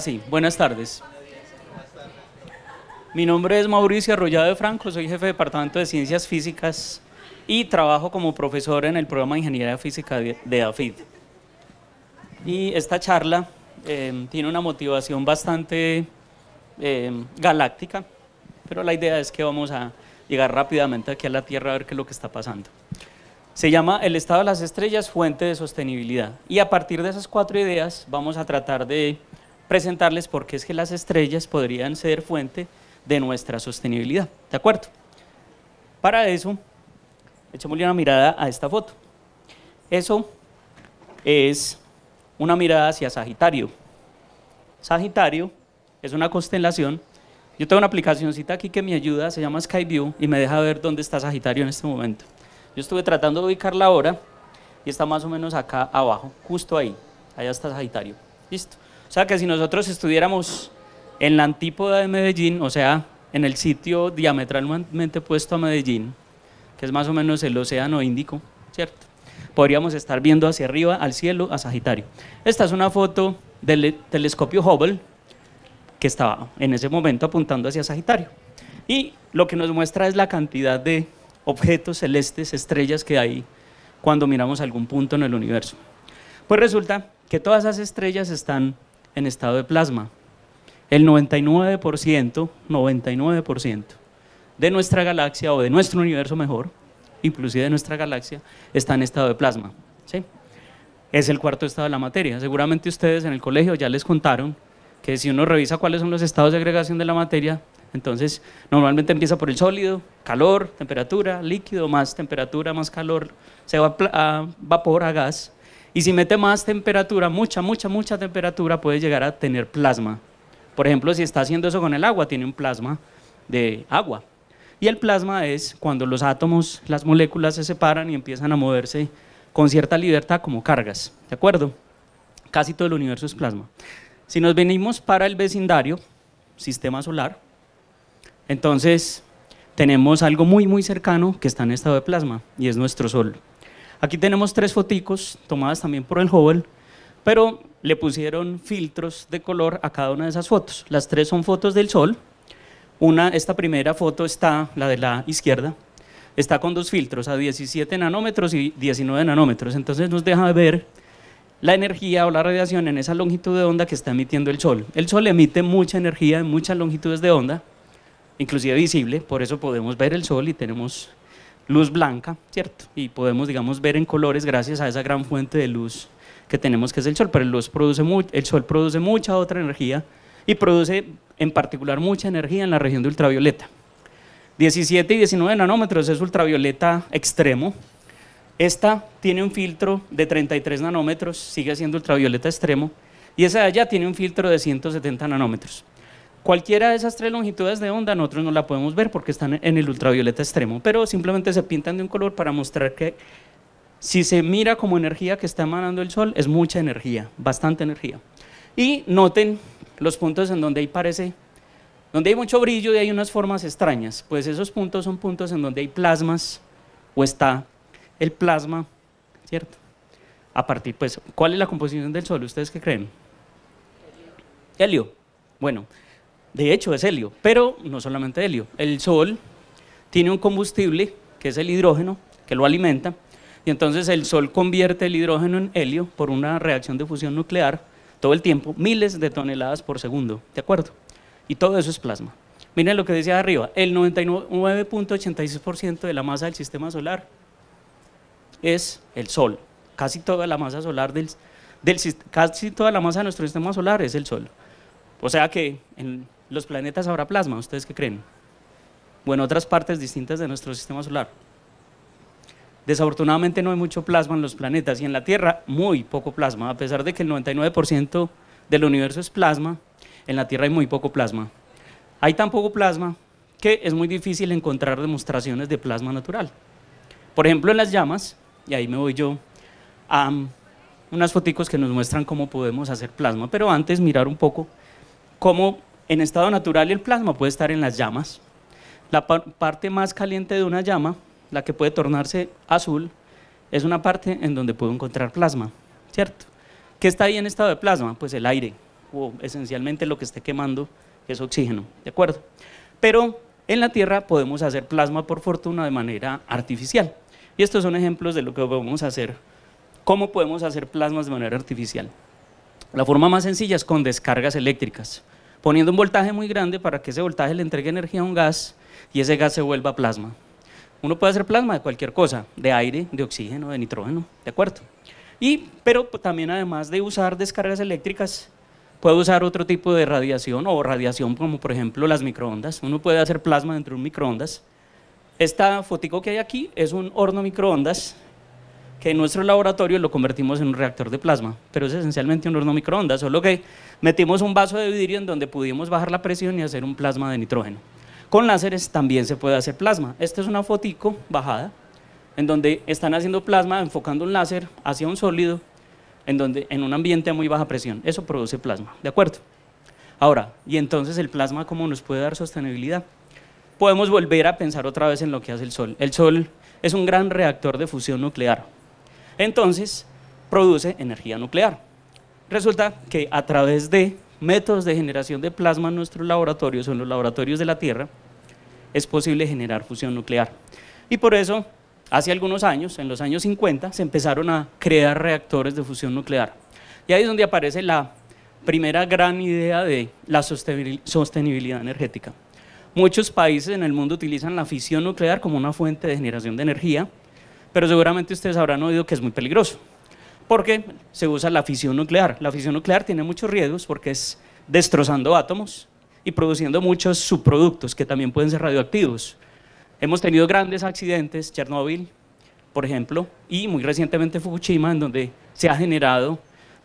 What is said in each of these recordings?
sí, buenas tardes. Mi nombre es Mauricio Arrollado de Franco, soy jefe de Departamento de Ciencias Físicas y trabajo como profesor en el programa de Ingeniería Física de AFID. Y esta charla em, tiene una motivación bastante em, galáctica, pero la idea es que vamos a llegar rápidamente aquí a la Tierra a ver qué es lo que está pasando. Se llama El estado de las estrellas, fuente de sostenibilidad. Y a partir de esas cuatro ideas vamos a tratar de presentarles por qué es que las estrellas podrían ser fuente de nuestra sostenibilidad. ¿De acuerdo? Para eso, echémosle una mirada a esta foto. Eso es una mirada hacia Sagitario. Sagitario es una constelación. Yo tengo una aplicacioncita aquí que me ayuda, se llama Skyview y me deja ver dónde está Sagitario en este momento. Yo estuve tratando de ubicarla ahora y está más o menos acá abajo, justo ahí. Allá está Sagitario. Listo. O sea, que si nosotros estuviéramos en la antípoda de Medellín, o sea, en el sitio diametralmente opuesto a Medellín, que es más o menos el océano Índico, ¿cierto? Podríamos estar viendo hacia arriba, al cielo, a Sagitario. Esta es una foto del telescopio Hubble, que estaba en ese momento apuntando hacia Sagitario. Y lo que nos muestra es la cantidad de objetos celestes, estrellas que hay cuando miramos algún punto en el universo. Pues resulta que todas esas estrellas están en estado de plasma. El 99%, 99% de nuestra galaxia o de nuestro universo mejor, inclusive de nuestra galaxia, está en estado de plasma. Es el cuarto estado de la materia. Seguramente ustedes en el colegio ya les contaron que si uno revisa cuáles son los estados de agregación de la materia, entonces normalmente empieza por el sólido, calor, temperatura, líquido, más temperatura, más calor, se va a vapor, a gas, y si mete más temperatura, mucha, mucha, mucha temperatura, puede llegar a tener plasma. Por ejemplo, si está haciendo eso con el agua, tiene un plasma de agua. Y el plasma es cuando los átomos, las moléculas se separan y empiezan a moverse con cierta libertad como cargas. ¿De acuerdo? Casi todo el universo es plasma. Si nos venimos para el vecindario, sistema solar, entonces tenemos algo muy, muy cercano que está en estado de plasma y es nuestro Sol. Aquí tenemos tres foticos tomadas también por el Hubble, pero le pusieron filtros de color a cada una de esas fotos. Las tres son fotos del sol. Una, esta primera foto está, la de la izquierda, está con dos filtros a 17 nanómetros y 19 nanómetros. Entonces nos deja ver la energía o la radiación en esa longitud de onda que está emitiendo el sol. El sol emite mucha energía en muchas longitudes de onda, inclusive visible, por eso podemos ver el sol y tenemos luz blanca, ¿cierto? Y podemos, digamos, ver en colores gracias a esa gran fuente de luz que tenemos que es el sol, pero el, luz produce el sol produce mucha otra energía y produce en particular mucha energía en la región de ultravioleta. 17 y 19 nanómetros es ultravioleta extremo. Esta tiene un filtro de 33 nanómetros, sigue siendo ultravioleta extremo, y esa de allá tiene un filtro de 170 nanómetros. Cualquiera de esas tres longitudes de onda nosotros no la podemos ver porque están en el ultravioleta extremo, pero simplemente se pintan de un color para mostrar que si se mira como energía que está emanando el sol, es mucha energía, bastante energía. Y noten los puntos en donde ahí parece, donde hay mucho brillo y hay unas formas extrañas, pues esos puntos son puntos en donde hay plasmas o está el plasma, ¿cierto? A partir, pues, ¿cuál es la composición del Sol? ¿Ustedes qué creen? Helio. Bueno, de hecho, es helio, pero no solamente helio. El Sol tiene un combustible, que es el hidrógeno, que lo alimenta, y entonces el Sol convierte el hidrógeno en helio por una reacción de fusión nuclear todo el tiempo, miles de toneladas por segundo, ¿de acuerdo? Y todo eso es plasma. Miren lo que decía arriba, el 99.86% de la masa del sistema solar es el Sol. Casi toda la masa solar del, del, casi toda la masa de nuestro sistema solar es el Sol. O sea que ¿Los planetas habrá plasma? ¿Ustedes qué creen? Bueno, en otras partes distintas de nuestro sistema solar. Desafortunadamente no hay mucho plasma en los planetas y en la Tierra muy poco plasma. A pesar de que el 99% del universo es plasma, en la Tierra hay muy poco plasma. Hay tan poco plasma que es muy difícil encontrar demostraciones de plasma natural. Por ejemplo, en las llamas, y ahí me voy yo, a unas foticos que nos muestran cómo podemos hacer plasma, pero antes mirar un poco cómo en estado natural el plasma puede estar en las llamas. La parte más caliente de una llama, la que puede tornarse azul, es una parte en donde puedo encontrar plasma, ¿cierto? ¿Qué está ahí en estado de plasma? Pues el aire, o esencialmente lo que esté quemando es oxígeno, ¿de acuerdo? Pero en la Tierra podemos hacer plasma por fortuna de manera artificial. Y estos son ejemplos de lo que podemos hacer, cómo podemos hacer plasmas de manera artificial. La forma más sencilla es con descargas eléctricas poniendo un voltaje muy grande para que ese voltaje le entregue energía a un gas y ese gas se vuelva plasma. Uno puede hacer plasma de cualquier cosa, de aire, de oxígeno, de nitrógeno, ¿de acuerdo? Y, pero pues, también además de usar descargas eléctricas, puede usar otro tipo de radiación o radiación como por ejemplo las microondas. Uno puede hacer plasma dentro de un microondas. Esta fotico que hay aquí es un horno microondas que en nuestro laboratorio lo convertimos en un reactor de plasma, pero es esencialmente un horno microondas, solo que metimos un vaso de vidrio en donde pudimos bajar la presión y hacer un plasma de nitrógeno. Con láseres también se puede hacer plasma. Esta es una fotico bajada, en donde están haciendo plasma, enfocando un láser hacia un sólido, en, donde, en un ambiente de muy baja presión. Eso produce plasma, ¿de acuerdo? Ahora, ¿y entonces el plasma cómo nos puede dar sostenibilidad? Podemos volver a pensar otra vez en lo que hace el Sol. El Sol es un gran reactor de fusión nuclear entonces, produce energía nuclear. Resulta que a través de métodos de generación de plasma en nuestros laboratorios o en los laboratorios de la Tierra, es posible generar fusión nuclear. Y por eso, hace algunos años, en los años 50, se empezaron a crear reactores de fusión nuclear. Y ahí es donde aparece la primera gran idea de la sostenibilidad energética. Muchos países en el mundo utilizan la fisión nuclear como una fuente de generación de energía, pero seguramente ustedes habrán oído que es muy peligroso, porque se usa la fisión nuclear. La fisión nuclear tiene muchos riesgos porque es destrozando átomos y produciendo muchos subproductos que también pueden ser radioactivos. Hemos tenido grandes accidentes, Chernóbil, por ejemplo, y muy recientemente Fukushima, en donde se ha generado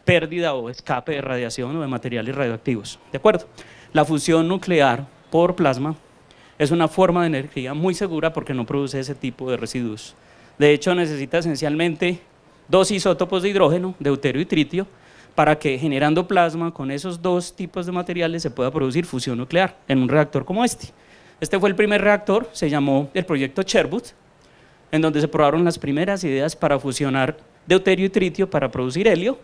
pérdida o escape de radiación o de materiales radioactivos. ¿De acuerdo? La fusión nuclear por plasma es una forma de energía muy segura porque no produce ese tipo de residuos de hecho, necesita esencialmente dos isótopos de hidrógeno, deuterio y tritio, para que generando plasma con esos dos tipos de materiales se pueda producir fusión nuclear en un reactor como este. Este fue el primer reactor, se llamó el proyecto Cherbut, en donde se probaron las primeras ideas para fusionar deuterio y tritio para producir helio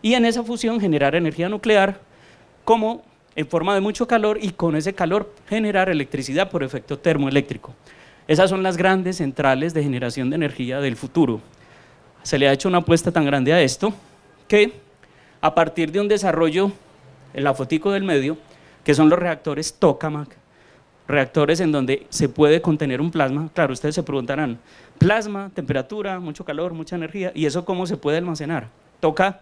y en esa fusión generar energía nuclear como en forma de mucho calor y con ese calor generar electricidad por efecto termoeléctrico. Esas son las grandes centrales de generación de energía del futuro. Se le ha hecho una apuesta tan grande a esto que a partir de un desarrollo, en la fotico del medio, que son los reactores tokamak, reactores en donde se puede contener un plasma. Claro, ustedes se preguntarán, plasma, temperatura, mucho calor, mucha energía, ¿y eso cómo se puede almacenar? Toca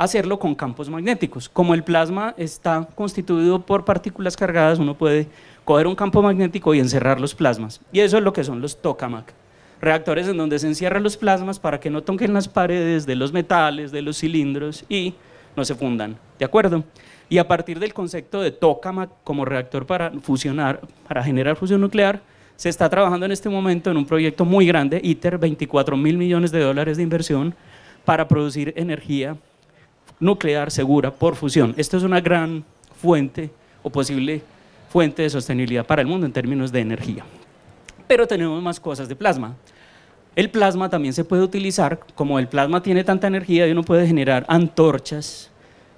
hacerlo con campos magnéticos. Como el plasma está constituido por partículas cargadas, uno puede coger un campo magnético y encerrar los plasmas. Y eso es lo que son los tokamak. Reactores en donde se encierran los plasmas para que no toquen las paredes de los metales, de los cilindros y no se fundan. ¿De acuerdo? Y a partir del concepto de tokamak como reactor para fusionar, para generar fusión nuclear, se está trabajando en este momento en un proyecto muy grande, ITER, 24 mil millones de dólares de inversión para producir energía nuclear segura por fusión. Esto es una gran fuente o posible fuente de sostenibilidad para el mundo en términos de energía. Pero tenemos más cosas de plasma. El plasma también se puede utilizar, como el plasma tiene tanta energía y uno puede generar antorchas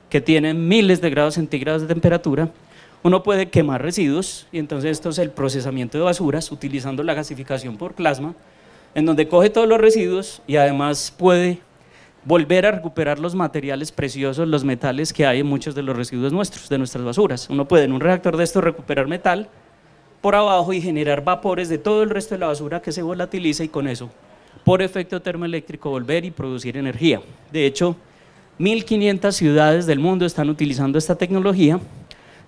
que tienen miles de grados centígrados de temperatura, uno puede quemar residuos y entonces esto es el procesamiento de basuras utilizando la gasificación por plasma, en donde coge todos los residuos y además puede volver a recuperar los materiales preciosos, los metales que hay en muchos de los residuos nuestros, de nuestras basuras. Uno puede en un reactor de esto recuperar metal por abajo y generar vapores de todo el resto de la basura que se volatiliza y con eso, por efecto termoeléctrico, volver y producir energía. De hecho, 1.500 ciudades del mundo están utilizando esta tecnología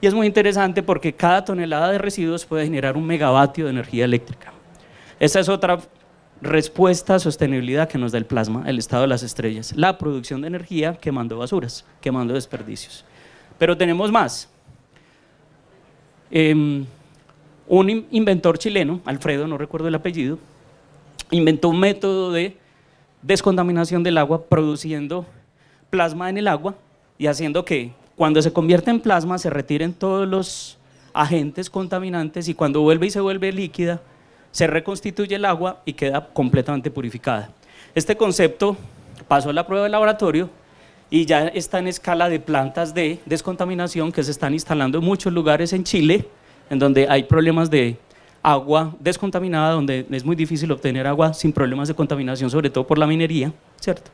y es muy interesante porque cada tonelada de residuos puede generar un megavatio de energía eléctrica. Esta es otra respuesta a sostenibilidad que nos da el plasma, el estado de las estrellas, la producción de energía quemando basuras, quemando desperdicios. Pero tenemos más. Em, un inventor chileno, Alfredo, no recuerdo el apellido, inventó un método de descontaminación del agua produciendo plasma en el agua y haciendo que cuando se convierte en plasma se retiren todos los agentes contaminantes y cuando vuelve y se vuelve líquida, se reconstituye el agua y queda completamente purificada. Este concepto pasó a la prueba de laboratorio y ya está en escala de plantas de descontaminación que se están instalando en muchos lugares en Chile, en donde hay problemas de agua descontaminada, donde es muy difícil obtener agua sin problemas de contaminación, sobre todo por la minería, ¿cierto?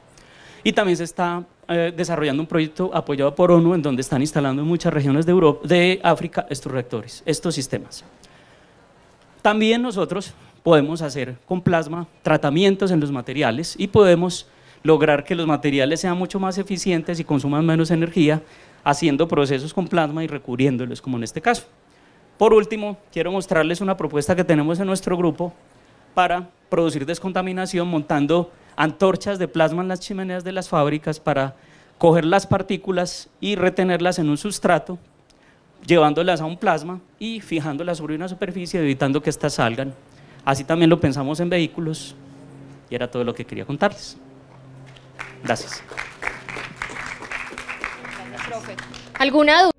Y también se está eh, desarrollando un proyecto apoyado por ONU, en donde están instalando en muchas regiones de, Europa, de África estos reactores, estos sistemas. También nosotros podemos hacer con plasma tratamientos en los materiales y podemos lograr que los materiales sean mucho más eficientes y consuman menos energía haciendo procesos con plasma y recubriéndolos, como en este caso. Por último, quiero mostrarles una propuesta que tenemos en nuestro grupo para producir descontaminación montando antorchas de plasma en las chimeneas de las fábricas para coger las partículas y retenerlas en un sustrato llevándolas a un plasma y fijándolas sobre una superficie, evitando que éstas salgan. Así también lo pensamos en vehículos y era todo lo que quería contarles. Gracias. ¿Alguna